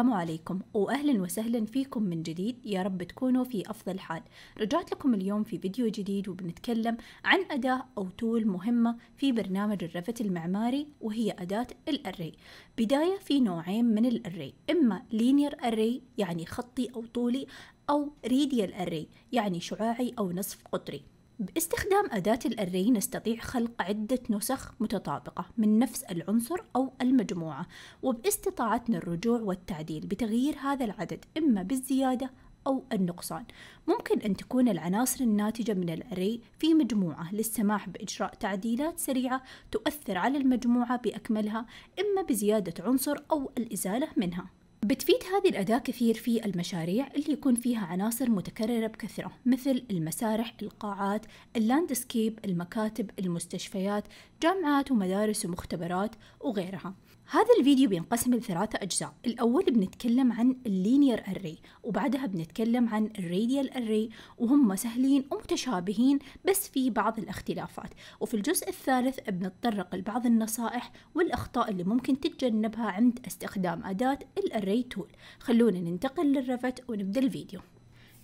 السلام عليكم وأهلا وسهلا فيكم من جديد يا رب تكونوا في أفضل حال رجعت لكم اليوم في فيديو جديد وبنتكلم عن أداة أو تول مهمة في برنامج الرفت المعماري وهي أداة الأري بداية في نوعين من الأري إما لينير أري يعني خطي أو طولي أو ريديال أري يعني شعاعي أو نصف قطري باستخدام أداة الأري نستطيع خلق عدة نسخ متطابقة من نفس العنصر أو المجموعة وباستطاعتنا الرجوع والتعديل بتغيير هذا العدد إما بالزيادة أو النقصان ممكن أن تكون العناصر الناتجة من الأري في مجموعة للسماح بإجراء تعديلات سريعة تؤثر على المجموعة بأكملها إما بزيادة عنصر أو الإزالة منها بتفيد هذه الأداة كثير في المشاريع اللي يكون فيها عناصر متكررة بكثرة مثل المسارح، القاعات، اللاندسكيب، المكاتب، المستشفيات، جامعات ومدارس ومختبرات وغيرها هذا الفيديو بينقسم لثلاثة أجزاء الأول بنتكلم عن اللينير أري وبعدها بنتكلم عن الراديال أري وهم سهلين ومتشابهين بس في بعض الاختلافات وفي الجزء الثالث بنتطرق لبعض النصائح والأخطاء اللي ممكن تتجنبها عند استخدام أداة الأري تول خلونا ننتقل للرفت ونبدأ الفيديو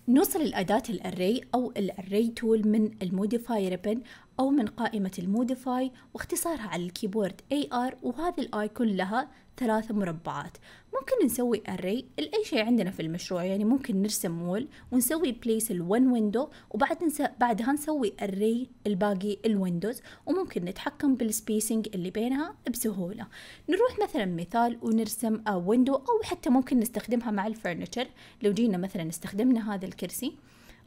نوصل الأداة الأري أو الأري تول من الموديفاي ريبن أو من قائمة الموديفاي واختصارها على الكيبورد AR وهذا الآيكون لها ثلاثة مربعات ممكن نسوي array لأي شيء عندنا في المشروع يعني ممكن نرسم مول ونسوي place الون ويندو وبعد نس... بعدها نسوي array الباقي الويندوز وممكن نتحكم بالسبيسنج اللي بينها بسهولة نروح مثلا مثال ونرسم ويندو أو حتى ممكن نستخدمها مع الفرنتشر لو جينا مثلا استخدمنا هذا الكرسي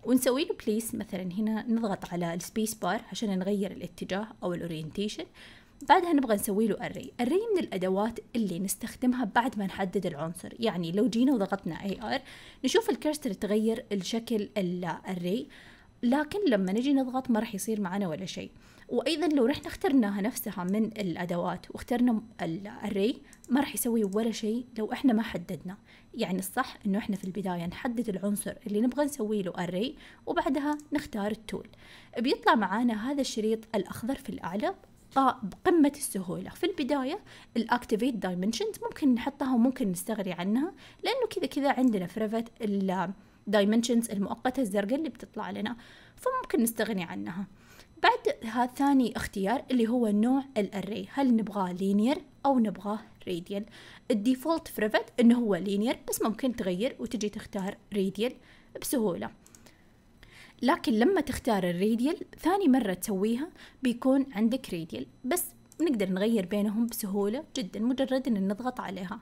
ونسوي له بليس مثلا هنا نضغط على السبيس بار عشان نغير الاتجاه او الاورينتيشن بعدها نبغى نسوي له array array من الأدوات اللي نستخدمها بعد ما نحدد العنصر يعني لو جينا وضغطنا ar نشوف الكرستر تغير الشكل الarray لكن لما نجي نضغط ما راح يصير معنا ولا شيء وايضا لو رحنا اخترناها نفسها من الادوات واخترنا الاري ما راح يسوي ولا شيء لو احنا ما حددنا يعني الصح انه احنا في البدايه نحدد العنصر اللي نبغى نسوي له array وبعدها نختار التول بيطلع معانا هذا الشريط الاخضر في الاعلى بقمة السهولة في البداية الاكتيفيت دايمنشنز ممكن نحطها وممكن نستغني عنها لأنه كذا كذا عندنا فريفت الدايمنشنز المؤقتة الزرقاء اللي بتطلع لنا فممكن نستغني عنها بعدها ثاني اختيار اللي هو نوع الاري هل نبغاه لينير او نبغاه راديال الديفولت فريفت انه هو لينير بس ممكن تغير وتجي تختار راديال بسهوله لكن لما تختار الريديال ثاني مرة تسويها بيكون عندك ريديال بس نقدر نغير بينهم بسهولة جدا مجرد ان نضغط عليها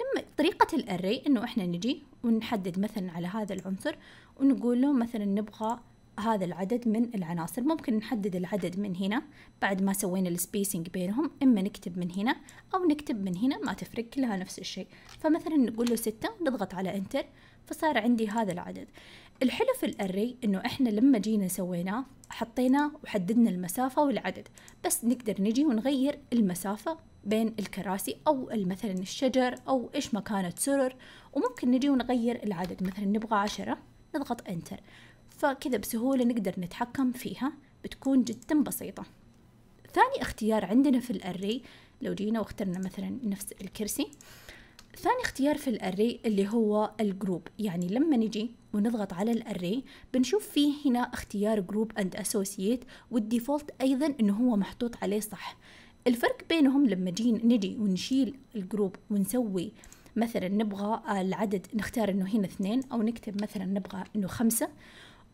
لما طريقة الاري انه احنا نجي ونحدد مثلا على هذا العنصر ونقول له مثلا نبغى هذا العدد من العناصر ممكن نحدد العدد من هنا بعد ما سوينا السبيسينج بينهم إما نكتب من هنا أو نكتب من هنا ما تفرق كلها نفس الشيء فمثلا نقول له ستة نضغط على انتر فصار عندي هذا العدد الحلو في الاري انه احنا لما جينا سويناه حطيناه وحددنا المسافة والعدد بس نقدر نجي ونغير المسافة بين الكراسي أو مثلا الشجر أو إيش مكانة سرر وممكن نجي ونغير العدد مثلا نبغى عشرة نضغط انتر فكذا بسهولة نقدر نتحكم فيها بتكون جدا بسيطة ثاني اختيار عندنا في الأري لو جينا واخترنا مثلا نفس الكرسي ثاني اختيار في الاري اللي هو الجروب يعني لما نجي ونضغط على الاري بنشوف فيه هنا اختيار جروب اند اسوسييت والديفولت ايضا انه هو محطوط عليه صح الفرق بينهم لما جي نجي ونشيل الجروب ونسوي مثلا نبغى العدد نختار انه هنا اثنين او نكتب مثلا نبغى انه خمسة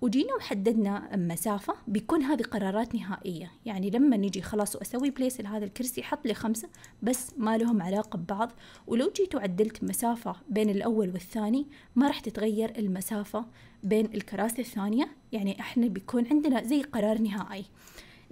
وجينا وحددنا مسافة بيكون هذه قرارات نهائية يعني لما نجي خلاص وأسوي بليس لهذا الكرسي حط لي خمسة بس ما لهم علاقة ببعض ولو جيت وعدلت مسافة بين الأول والثاني ما راح تتغير المسافة بين الكراسي الثانية يعني إحنا بيكون عندنا زي قرار نهائي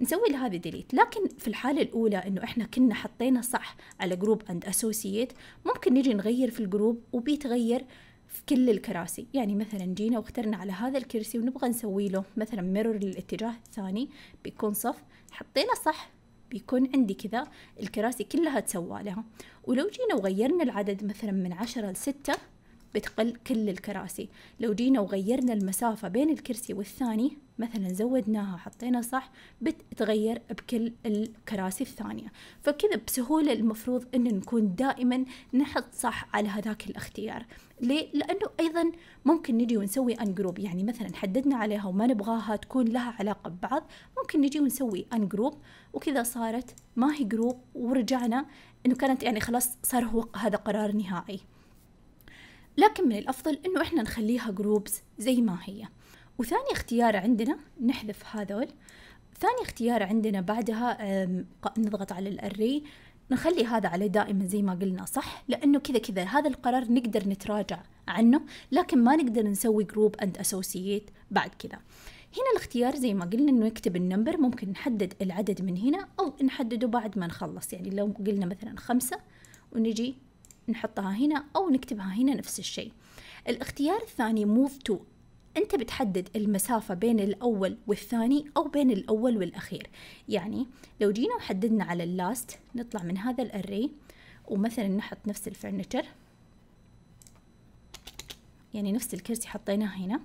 نسوي لهذا ديليت لكن في الحالة الأولى إنه إحنا كنا حطينا صح على جروب أند أسوسييت ممكن نجي نغير في الجروب وبيتغير في كل الكراسي يعني مثلا جينا واخترنا على هذا الكرسي ونبغى نسوي له مثلا ميرور للاتجاه الثاني بيكون صف حطينا صح بيكون عندي كذا الكراسي كلها تسوى لها ولو جينا وغيرنا العدد مثلا من عشرة لستة بتقل كل الكراسي لو جينا وغيرنا المسافة بين الكرسي والثاني مثلا زودناها حطينا صح بتتغير بكل الكراسي الثانية فكذا بسهولة المفروض أن نكون دائما نحط صح على هذاك الاختيار ليه؟ لأنه أيضا ممكن نجي ونسوي أنجروب يعني مثلا حددنا عليها وما نبغاها تكون لها علاقة ببعض ممكن نجي ونسوي أنجروب وكذا صارت ما هي جروب ورجعنا أنه كانت يعني خلاص صار هو هذا قرار نهائي لكن من الأفضل إنه إحنا نخليها جروبز زي ما هي وثاني اختيار عندنا نحذف هذول ثاني اختيار عندنا بعدها نضغط على الأري نخلي هذا على دائما زي ما قلنا صح لأنه كذا كذا هذا القرار نقدر نتراجع عنه لكن ما نقدر نسوي جروب أند أسوسييت بعد كذا هنا الاختيار زي ما قلنا انه يكتب النمبر ممكن نحدد العدد من هنا او نحدده بعد ما نخلص يعني لو قلنا مثلا خمسة ونجي نحطها هنا أو نكتبها هنا نفس الشيء الاختيار الثاني move to أنت بتحدد المسافة بين الأول والثاني أو بين الأول والأخير يعني لو جينا وحددنا على اللاست نطلع من هذا الأري ومثلا نحط نفس الفرنتشر يعني نفس الكرسي حطيناه هنا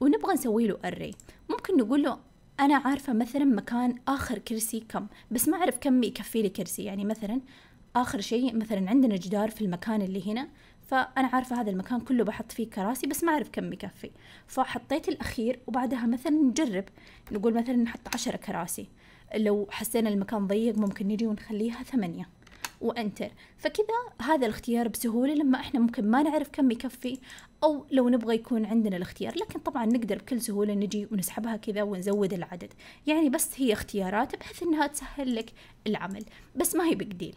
ونبغى نسوي له أري ممكن نقول له أنا عارفة مثلا مكان آخر كرسي كم بس ما أعرف كم يكفي لي كرسي يعني مثلا آخر شيء مثلا عندنا جدار في المكان اللي هنا فأنا عارفة هذا المكان كله بحط فيه كراسي بس ما أعرف كم يكفي فحطيت الأخير وبعدها مثلا نجرب نقول مثلا نحط عشرة كراسي لو حسينا المكان ضيق ممكن نجي ونخليها ثمانية وانتر فكذا هذا الاختيار بسهوله لما احنا ممكن ما نعرف كم يكفي او لو نبغى يكون عندنا الاختيار لكن طبعا نقدر بكل سهوله نجي ونسحبها كذا ونزود العدد يعني بس هي اختيارات بحيث انها تسهل لك العمل بس ما هي بقديل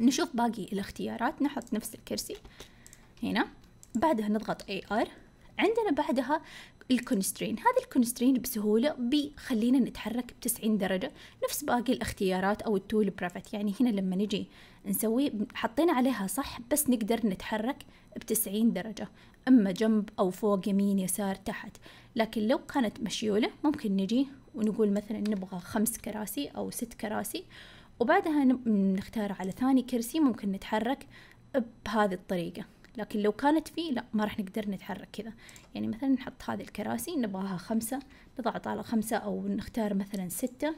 نشوف باقي الاختيارات نحط نفس الكرسي هنا بعدها نضغط AR عندنا بعدها الكونسترين هذا الكونسترين بسهولة بيخلينا نتحرك بتسعين درجة نفس باقي الاختيارات أو التول برافت يعني هنا لما نجي نسوي حطينا عليها صح بس نقدر نتحرك بتسعين درجة أما جنب أو فوق يمين يسار تحت لكن لو كانت مشيولة ممكن نجي ونقول مثلا نبغى خمس كراسي أو ست كراسي وبعدها نختار على ثاني كرسي ممكن نتحرك بهذه الطريقة لكن لو كانت فيه لا ما راح نقدر نتحرك كذا يعني مثلا نحط هذه الكراسي نبغاها خمسة نضغط على خمسة أو نختار مثلا ستة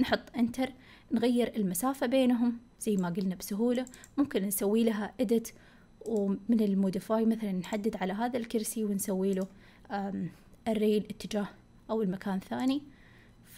نحط انتر نغير المسافة بينهم زي ما قلنا بسهولة ممكن نسوي لها ادت ومن الموديفاي مثلا نحدد على هذا الكرسي ونسوي له الريل اتجاه أو المكان ثاني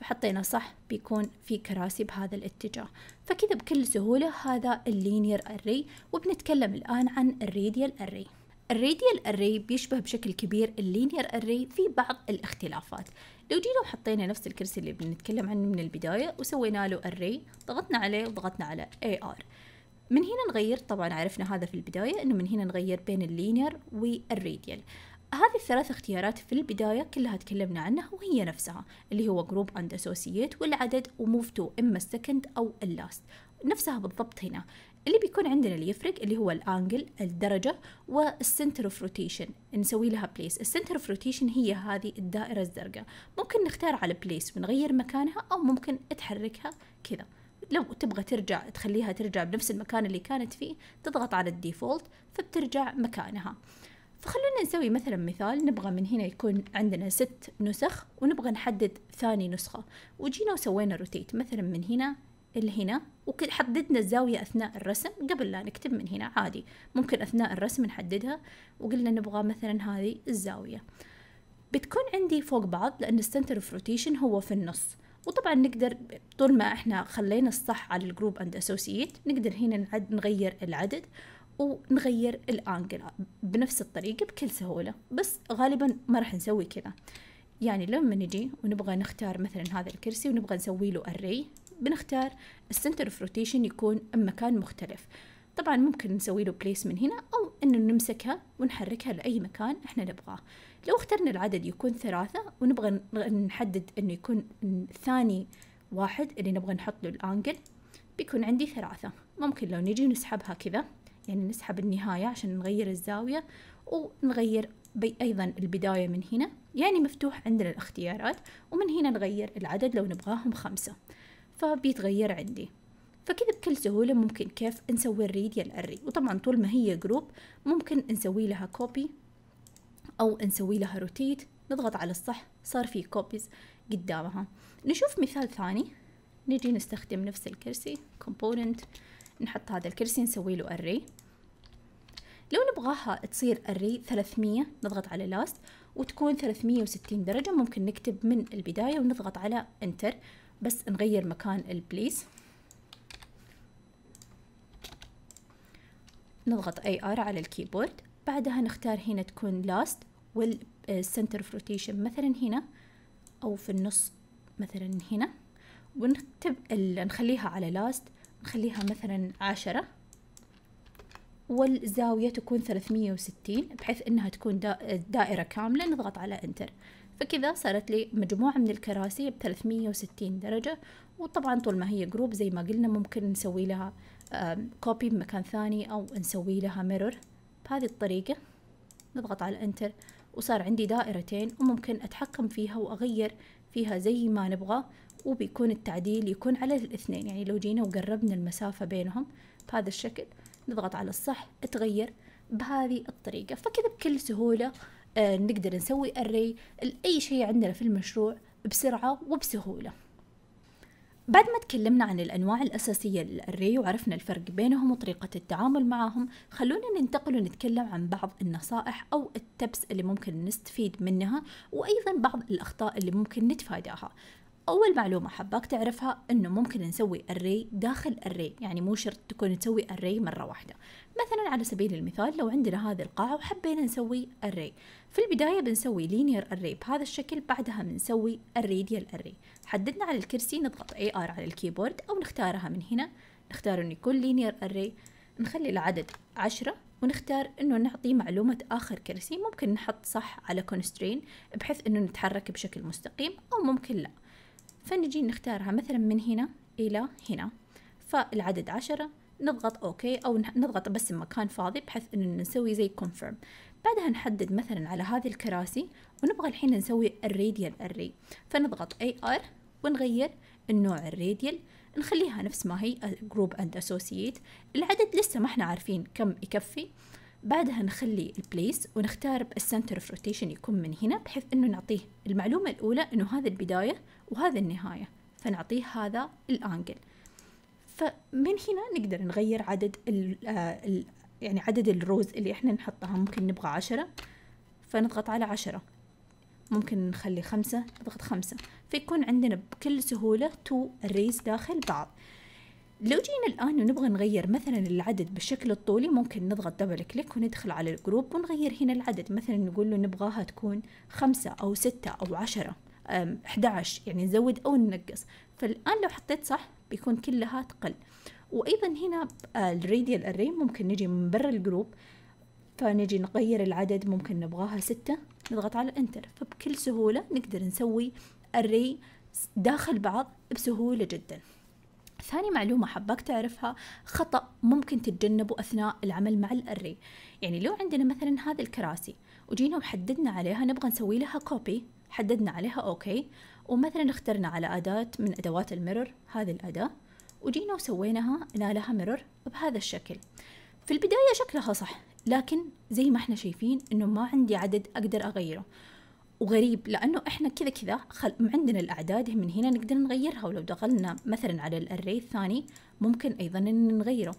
حطينا صح بيكون في كراسي بهذا الاتجاه فكذا بكل سهولة هذا اللينير أري وبنتكلم الآن عن الريديال أري الريديال أري بيشبه بشكل كبير اللينير أري في بعض الاختلافات لو جينا وحطينا نفس الكرسي اللي بنتكلم عنه من البداية وسوينا له أري ضغطنا عليه وضغطنا على AR من هنا نغير طبعا عرفنا هذا في البداية انه من هنا نغير بين اللينير والريديال هذه الثلاث اختيارات في البداية كلها تكلمنا عنها وهي نفسها اللي هو جروب اند اسوسييت والعدد وموف تو اما السكند او اللاست نفسها بالضبط هنا اللي بيكون عندنا اللي يفرق اللي هو الانجل الدرجه والسنتر اوف روتيشن نسوي لها بليس السنتر اوف روتيشن هي هذه الدائره الزرقاء ممكن نختار على بليس ونغير مكانها او ممكن تحركها كذا لو تبغى ترجع تخليها ترجع بنفس المكان اللي كانت فيه تضغط على الديفولت فبترجع مكانها آه فخلونا نسوي مثلا مثال نبغى من هنا يكون عندنا ست نسخ ونبغى نحدد ثاني نسخة وجينا وسوينا روتيت مثلا من هنا لهنا وحددنا الزاوية أثناء الرسم قبل لا نكتب من هنا عادي ممكن أثناء الرسم نحددها وقلنا نبغى مثلا هذه الزاوية بتكون عندي فوق بعض لأن السنتر اوف روتيشن هو في النص وطبعا نقدر طول ما احنا خلينا الصح على الجروب اند اسوسييت نقدر هنا نغير العدد ونغير الانجل بنفس الطريقة بكل سهولة بس غالبا ما راح نسوي كذا يعني لما نجي ونبغى نختار مثلا هذا الكرسي ونبغى نسوي له اري بنختار السنتر اوف روتيشن يكون مكان مختلف طبعا ممكن نسوي له بليس من هنا او انه نمسكها ونحركها لاي مكان احنا نبغاه لو اخترنا العدد يكون ثلاثة ونبغى نحدد انه يكون ثاني واحد اللي نبغى نحط له الانجل بيكون عندي ثلاثة ممكن لو نجي نسحبها كذا يعني نسحب النهاية عشان نغير الزاوية ونغير أيضا البداية من هنا يعني مفتوح عندنا الاختيارات ومن هنا نغير العدد لو نبغاهم خمسة فبيتغير عندي فكذا بكل سهولة ممكن كيف نسوي الريد يا الري وطبعا طول ما هي جروب ممكن نسوي لها كوبي أو نسوي لها روتيت نضغط على الصح صار في كوبيز قدامها نشوف مثال ثاني نجي نستخدم نفس الكرسي component نحط هذا الكرسي نسوي له أري لو نبغاها تصير أري 300 نضغط على لاست وتكون 360 درجة ممكن نكتب من البداية ونضغط على انتر بس نغير مكان البليس نضغط اي ار على الكيبورد بعدها نختار هنا تكون لاست والسنتر اوف روتيشن مثلا هنا او في النص مثلا هنا ونكتب نخليها على لاست خليها مثلا عشرة والزاوية تكون ثلاثمية وستين بحيث انها تكون دائرة كاملة نضغط على انتر فكذا صارت لي مجموعة من الكراسي بثلاثمية وستين درجة وطبعا طول ما هي جروب زي ما قلنا ممكن نسوي لها كوبي بمكان ثاني او نسوي لها ميرور بهذه الطريقة نضغط على انتر وصار عندي دائرتين وممكن أتحكم فيها وأغير فيها زي ما نبغى وبيكون التعديل يكون على الاثنين يعني لو جينا وقربنا المسافة بينهم بهذا الشكل نضغط على الصح تغير بهذه الطريقة فكذا بكل سهولة آه، نقدر نسوي أري لأي شيء عندنا في المشروع بسرعة وبسهولة بعد ما تكلمنا عن الأنواع الأساسية للأري وعرفنا الفرق بينهم وطريقة التعامل معهم خلونا ننتقل ونتكلم عن بعض النصائح أو التبس اللي ممكن نستفيد منها وأيضا بعض الأخطاء اللي ممكن نتفاداها أول معلومة حباك تعرفها إنه ممكن نسوي أري داخل أري يعني مو شرط تكون تسوي أري مرة واحدة مثلا على سبيل المثال لو عندنا هذه القاعة وحبينا نسوي أري في البداية بنسوي لينير أري بهذا الشكل بعدها بنسوي الريديال أري حددنا على الكرسي نضغط أي آر على الكيبورد أو نختارها من هنا نختار إنه يكون لينير أري نخلي العدد عشرة ونختار إنه نعطي معلومة آخر كرسي ممكن نحط صح على كونسترين بحيث إنه نتحرك بشكل مستقيم أو ممكن لأ فنجي نختارها مثلا من هنا إلى هنا فالعدد عشرة نضغط اوكي او نضغط بس مكان فاضي بحيث أن نسوي زي كونفيرم بعدها نحدد مثلا على هذه الكراسي ونبغى الحين نسوي الراديال اري فنضغط اي ار ونغير النوع الراديال نخليها نفس ما هي جروب اند اسوسييت العدد لسه ما احنا عارفين كم يكفي بعدها نخلي البليس ونختار السنتر اوف روتيشن يكون من هنا بحيث انه نعطيه المعلومة الاولى انه هذا البداية وهذا النهاية فنعطيه هذا الانجل فمن هنا نقدر نغير عدد ال آه، ال يعني عدد الروز اللي احنا نحطها ممكن نبغى عشرة فنضغط على عشرة ممكن نخلي خمسة نضغط خمسة فيكون عندنا بكل سهولة تو arrays داخل بعض لو جينا الآن ونبغى نغير مثلا العدد بالشكل الطولي ممكن نضغط دبل كليك وندخل على الجروب ونغير هنا العدد مثلا نقول له نبغاها تكون خمسة أو ستة أو عشرة 11 يعني نزود أو ننقص فالآن لو حطيت صح بيكون كلها تقل وأيضا هنا آه، الراديال أري ممكن نجي من برا الجروب فنجي نغير العدد ممكن نبغاها ستة نضغط على انتر فبكل سهولة نقدر نسوي الري داخل بعض بسهولة جداً ثاني معلومة حباك تعرفها خطأ ممكن تتجنبه أثناء العمل مع الأري يعني لو عندنا مثلا هذه الكراسي وجينا وحددنا عليها نبغى نسوي لها كوبي حددنا عليها أوكي ومثلا اخترنا على أداة من أدوات الميرور هذه الأداة وجينا وسويناها لها ميرور بهذا الشكل في البداية شكلها صح لكن زي ما احنا شايفين انه ما عندي عدد اقدر اغيره وغريب لانه احنا كذا كذا خل... عندنا الاعداد من هنا نقدر نغيرها ولو دخلنا مثلا على الاري الثاني ممكن ايضا ان نغيره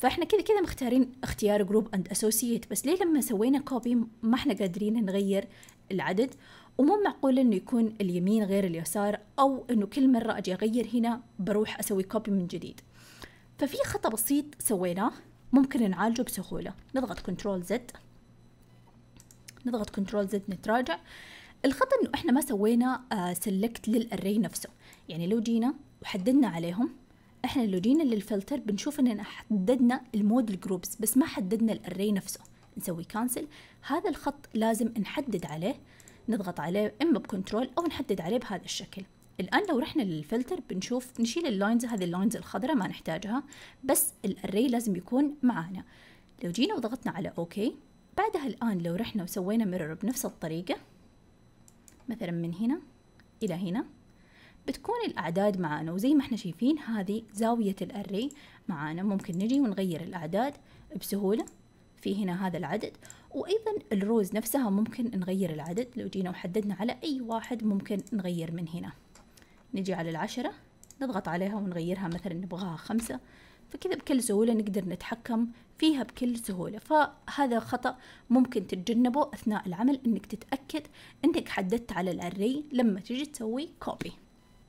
فاحنا كذا كذا مختارين اختيار جروب اند اسوسييت بس ليه لما سوينا كوبي ما احنا قادرين نغير العدد ومو معقول انه يكون اليمين غير اليسار او انه كل مره اجي اغير هنا بروح اسوي كوبي من جديد ففي خطأ بسيط سويناه ممكن نعالجه بسهوله نضغط كنترول زد نضغط كنترول زد نتراجع الخطأ إنه إحنا ما سوينا سلكت آه، للأري نفسه يعني لو جينا وحددنا عليهم إحنا لو جينا للفلتر بنشوف إننا حددنا المودل جروبس بس ما حددنا الأري نفسه نسوي كانسل هذا الخط لازم نحدد عليه نضغط عليه إما بكنترول أو نحدد عليه بهذا الشكل الآن لو رحنا للفلتر بنشوف نشيل اللاينز هذه اللاينز الخضراء ما نحتاجها بس الأري لازم يكون معانا لو جينا وضغطنا على أوكي بعدها الآن لو رحنا وسوينا ميرور بنفس الطريقة مثلا من هنا إلى هنا بتكون الأعداد معانا وزي ما احنا شايفين هذه زاوية الأري معانا ممكن نجي ونغير الأعداد بسهولة في هنا هذا العدد وأيضا الروز نفسها ممكن نغير العدد لو جينا وحددنا على أي واحد ممكن نغير من هنا نجي على العشرة نضغط عليها ونغيرها مثلا نبغاها خمسة فكذا بكل سهولة نقدر نتحكم فيها بكل سهولة فهذا خطأ ممكن تتجنبه أثناء العمل أنك تتأكد أنك حددت على الأري لما تجي تسوي كوبي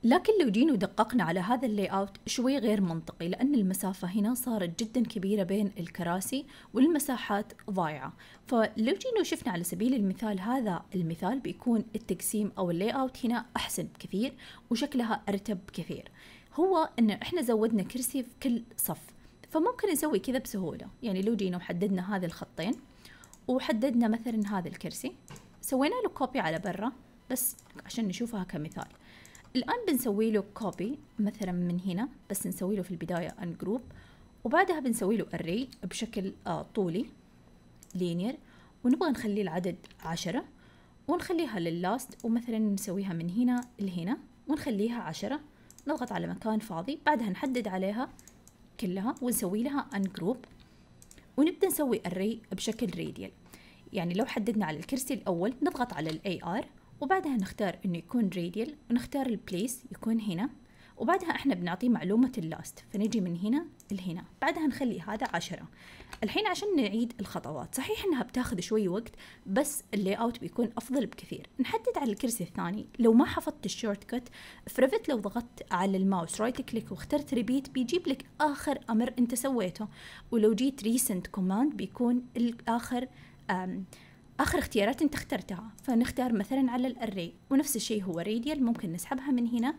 لكن لو جينا ودققنا على هذا اللاي اوت شوي غير منطقي لأن المسافة هنا صارت جدا كبيرة بين الكراسي والمساحات ضايعة فلو جينا وشفنا على سبيل المثال هذا المثال بيكون التقسيم أو اللاي اوت هنا أحسن بكثير وشكلها أرتب كثير هو انه احنا زودنا كرسي في كل صف فممكن نسوي كذا بسهوله يعني لو جينا وحددنا هذه الخطين وحددنا مثلا هذا الكرسي سوينا له كوبي على برا بس عشان نشوفها كمثال الآن بنسوي له كوبي مثلا من هنا بس نسوي له في البداية ان جروب وبعدها بنسوي له array بشكل آه، طولي linear ونبغى نخلي العدد عشرة ونخليها لللاست ومثلا نسويها من هنا لهنا ونخليها عشرة نضغط على مكان فاضي بعدها نحدد عليها كلها ونسوي لها انجروب ونبدأ نسوي array بشكل راديال يعني لو حددنا على الكرسي الأول نضغط على الاي ار وبعدها نختار إنه يكون راديال ونختار البليس يكون هنا وبعدها احنا بنعطيه معلومة اللاست فنجي من هنا لهنا بعدها نخلي هذا عشرة الحين عشان نعيد الخطوات صحيح انها بتاخذ شوي وقت بس اللي اوت بيكون افضل بكثير نحدد على الكرسي الثاني لو ما حفظت الشورت كت فرفت لو ضغطت على الماوس رايت كليك واخترت ريبيت بيجيب لك اخر امر انت سويته ولو جيت ريسنت كوماند بيكون الاخر اخر اختيارات انت اخترتها فنختار مثلا على الاري ونفس الشيء هو راديال ممكن نسحبها من هنا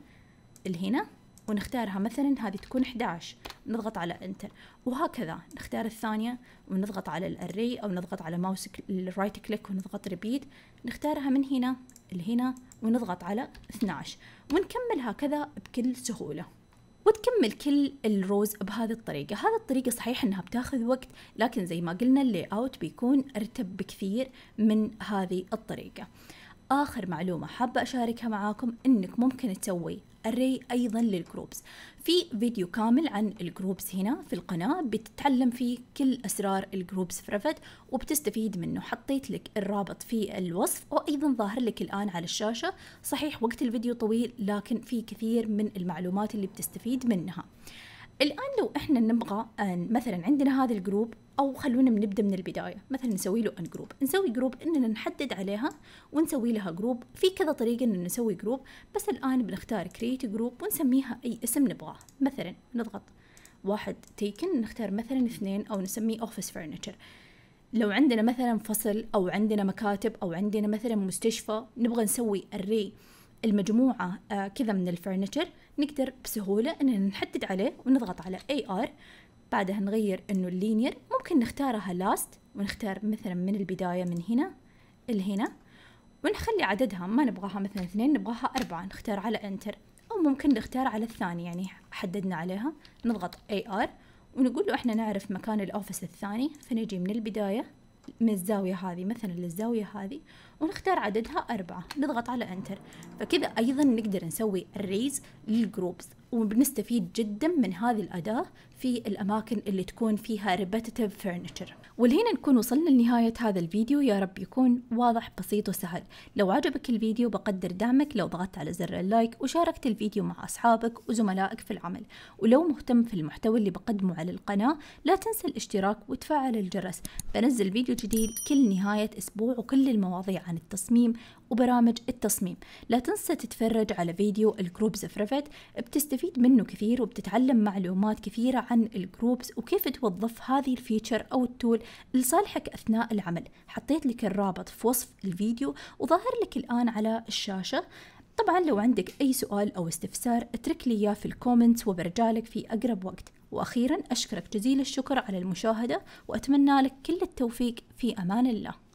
اللي هنا ونختارها مثلا هذه تكون 11 نضغط على انتر وهكذا نختار الثانية ونضغط على الاري او نضغط على ماوس الرايت كليك ونضغط ريبيت نختارها من هنا لهنا ونضغط على 12 ونكمل هكذا بكل سهولة وتكمل كل الروز بهذه الطريقة هذه الطريقة صحيح انها بتاخذ وقت لكن زي ما قلنا اللي اوت بيكون ارتب بكثير من هذه الطريقة آخر معلومة حابة أشاركها معاكم إنك ممكن تسوي الري أيضا للجروبس في فيديو كامل عن الجروبس هنا في القناة بتتعلم فيه كل أسرار الجروبس في رفت وبتستفيد منه حطيت لك الرابط في الوصف وأيضا ظاهر لك الآن على الشاشة صحيح وقت الفيديو طويل لكن في كثير من المعلومات اللي بتستفيد منها الآن لو إحنا نبغى مثلا عندنا هذا الجروب أو خلونا نبدأ من البداية مثلا نسوي له أن جروب نسوي جروب إننا نحدد عليها ونسوي لها جروب في كذا طريقة ان نسوي جروب بس الآن بنختار كرييت جروب ونسميها أي اسم نبغاه مثلا نضغط واحد تيكن نختار مثلا اثنين أو نسميه اوفيس فرنتشر لو عندنا مثلا فصل أو عندنا مكاتب أو عندنا مثلا مستشفى نبغى نسوي الري المجموعة آه، كذا من الفرنتشر نقدر بسهولة إننا نحدد عليه ونضغط على AR بعدها نغير إنه اللينير ممكن نختارها لاست ونختار مثلا من البداية من هنا لهنا ونخلي عددها ما نبغاها مثلا اثنين نبغاها أربعة نختار على انتر أو ممكن نختار على الثاني يعني حددنا عليها نضغط AR ونقول له احنا نعرف مكان الأوفيس الثاني فنجي من البداية من الزاوية هذه مثلا للزاوية هذه ونختار عددها أربعة نضغط على أنتر فكذا أيضا نقدر نسوي الريز للجروبز وبنستفيد جدا من هذه الأداة في الأماكن اللي تكون فيها repetitive furniture والهنا نكون وصلنا لنهاية هذا الفيديو يا رب يكون واضح بسيط وسهل لو عجبك الفيديو بقدر دعمك لو ضغطت على زر اللايك وشاركت الفيديو مع أصحابك وزملائك في العمل ولو مهتم في المحتوى اللي بقدمه على القناة لا تنسى الاشتراك وتفعل الجرس بنزل فيديو جديد كل نهاية أسبوع وكل المواضيع عن التصميم وبرامج التصميم لا تنسى تتفرج على فيديو الجروبز فرفت بتستفيد منه كثير وبتتعلم معلومات كثيرة عن الجروبز وكيف توظف هذه الفيتشر أو التول لصالحك أثناء العمل حطيت لك الرابط في وصف الفيديو وظاهر لك الآن على الشاشة طبعا لو عندك أي سؤال أو استفسار اترك لي إياه في الكومنتس وبرجع لك في أقرب وقت وأخيرا أشكرك جزيل الشكر على المشاهدة وأتمنى لك كل التوفيق في أمان الله